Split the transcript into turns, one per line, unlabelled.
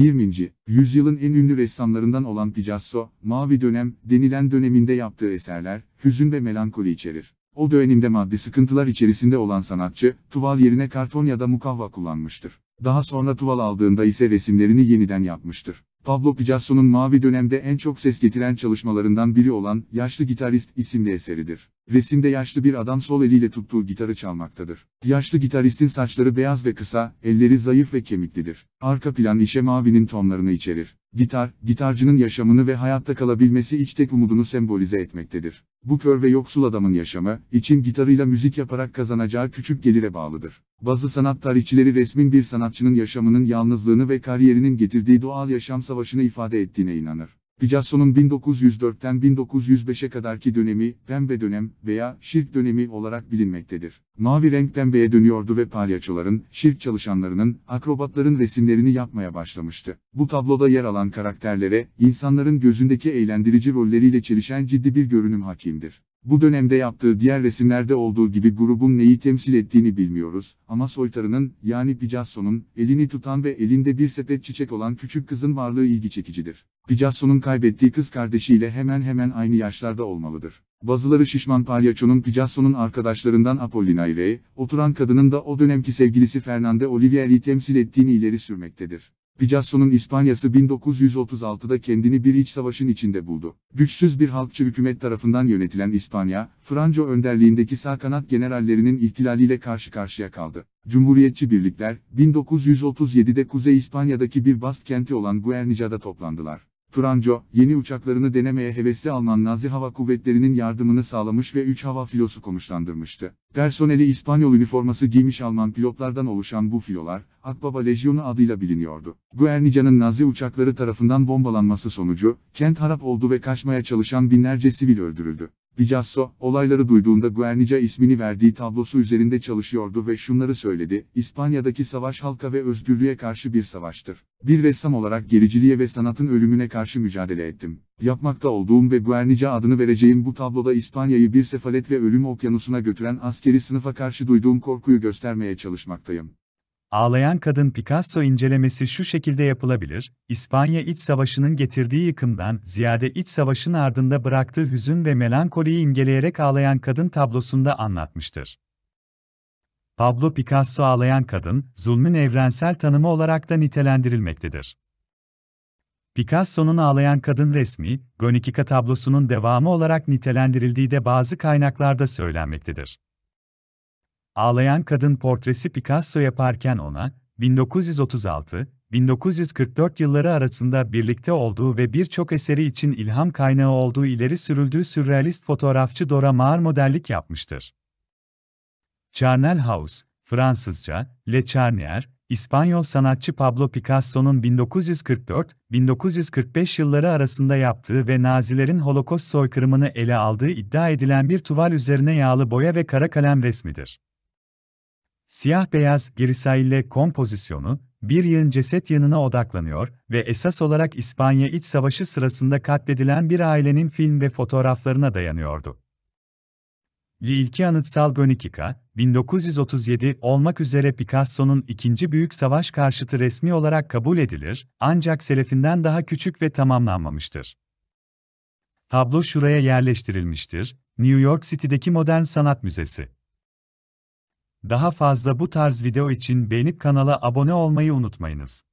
20. yüzyılın en ünlü ressamlarından olan Picasso, Mavi Dönem denilen döneminde yaptığı eserler, hüzün ve melankoli içerir. O dönemde maddi sıkıntılar içerisinde olan sanatçı, tuval yerine karton ya da mukavva kullanmıştır. Daha sonra tuval aldığında ise resimlerini yeniden yapmıştır. Pablo Picasso'nun mavi dönemde en çok ses getiren çalışmalarından biri olan Yaşlı Gitarist isimli eseridir. Resimde yaşlı bir adam sol eliyle tuttuğu gitarı çalmaktadır. Yaşlı gitaristin saçları beyaz ve kısa, elleri zayıf ve kemiklidir. Arka plan işe mavinin tonlarını içerir. Gitar, gitarcının yaşamını ve hayatta kalabilmesi iç tek umudunu sembolize etmektedir. Bu kör ve yoksul adamın yaşamı, için gitarıyla müzik yaparak kazanacağı küçük gelire bağlıdır. Bazı sanat tarihçileri resmin bir sanatçının yaşamının yalnızlığını ve kariyerinin getirdiği doğal yaşam savaşını ifade ettiğine inanır. Picasso'nun 1904'ten 1905'e kadarki dönemi, pembe dönem veya şirk dönemi olarak bilinmektedir. Mavi renk pembeye dönüyordu ve palyaçoların, şirk çalışanlarının, akrobatların resimlerini yapmaya başlamıştı. Bu tabloda yer alan karakterlere, insanların gözündeki eğlendirici rolleriyle çelişen ciddi bir görünüm hakimdir. Bu dönemde yaptığı diğer resimlerde olduğu gibi grubun neyi temsil ettiğini bilmiyoruz ama soytarının yani Picasso'nun elini tutan ve elinde bir sepet çiçek olan küçük kızın varlığı ilgi çekicidir. Picasso'nun kaybettiği kız kardeşiyle hemen hemen aynı yaşlarda olmalıdır. Bazıları şişman palyaçonun Picasso'nun arkadaşlarından Apollinaire, oturan kadının da o dönemki sevgilisi Fernande Olivier'i temsil ettiğini ileri sürmektedir. Picasso'nun İspanyası 1936'da kendini bir iç savaşın içinde buldu. Güçsüz bir halkçı hükümet tarafından yönetilen İspanya, Franco önderliğindeki sağ kanat generallerinin ihtilaliyle karşı karşıya kaldı. Cumhuriyetçi birlikler, 1937'de Kuzey İspanya'daki bir Bast kenti olan Guernica'da toplandılar. Franco, yeni uçaklarını denemeye hevesli Alman Nazi Hava Kuvvetleri'nin yardımını sağlamış ve 3 hava filosu konuşlandırmıştı. Personeli İspanyol üniforması giymiş Alman pilotlardan oluşan bu filolar, Akbaba Lejyonu adıyla biliniyordu. Guernica'nın Nazi uçakları tarafından bombalanması sonucu, kent harap oldu ve kaçmaya çalışan binlerce sivil öldürüldü. Picasso, olayları duyduğunda Guernica ismini verdiği tablosu üzerinde çalışıyordu ve şunları söyledi, İspanya'daki savaş halka ve özgürlüğe karşı bir savaştır. Bir ressam olarak gericiliğe ve sanatın ölümüne karşı mücadele ettim. Yapmakta olduğum ve Guernica adını vereceğim bu tabloda İspanya'yı bir sefalet ve ölüm okyanusuna götüren askeri sınıfa karşı duyduğum korkuyu göstermeye çalışmaktayım.
Ağlayan Kadın Picasso incelemesi şu şekilde yapılabilir, İspanya İç Savaşı'nın getirdiği yıkımdan ziyade iç savaşın ardında bıraktığı hüzün ve melankoliyi imgeleyerek Ağlayan Kadın tablosunda anlatmıştır. Pablo Picasso Ağlayan Kadın, zulmün evrensel tanımı olarak da nitelendirilmektedir. Picasso'nun Ağlayan Kadın resmi, Guernica tablosunun devamı olarak nitelendirildiği de bazı kaynaklarda söylenmektedir. Ağlayan Kadın portresi Picasso yaparken ona, 1936-1944 yılları arasında birlikte olduğu ve birçok eseri için ilham kaynağı olduğu ileri sürüldüğü sürrealist fotoğrafçı Dora Maar modellik yapmıştır. Charnel House, Fransızca, Le Charnier, İspanyol sanatçı Pablo Picasso'nun 1944-1945 yılları arasında yaptığı ve Nazilerin Holocaust soykırımını ele aldığı iddia edilen bir tuval üzerine yağlı boya ve kara kalem resmidir. Siyah-beyaz Girisaille kompozisyonu, bir yığın ceset yanına odaklanıyor ve esas olarak İspanya İç Savaşı sırasında katledilen bir ailenin film ve fotoğraflarına dayanıyordu. Rilke Anıtsal Gönikika, 1937 olmak üzere Picasso'nun ikinci büyük savaş karşıtı resmi olarak kabul edilir, ancak selefinden daha küçük ve tamamlanmamıştır. Tablo şuraya yerleştirilmiştir, New York City'deki Modern Sanat Müzesi. Daha fazla bu tarz video için beğenip kanala abone olmayı unutmayınız.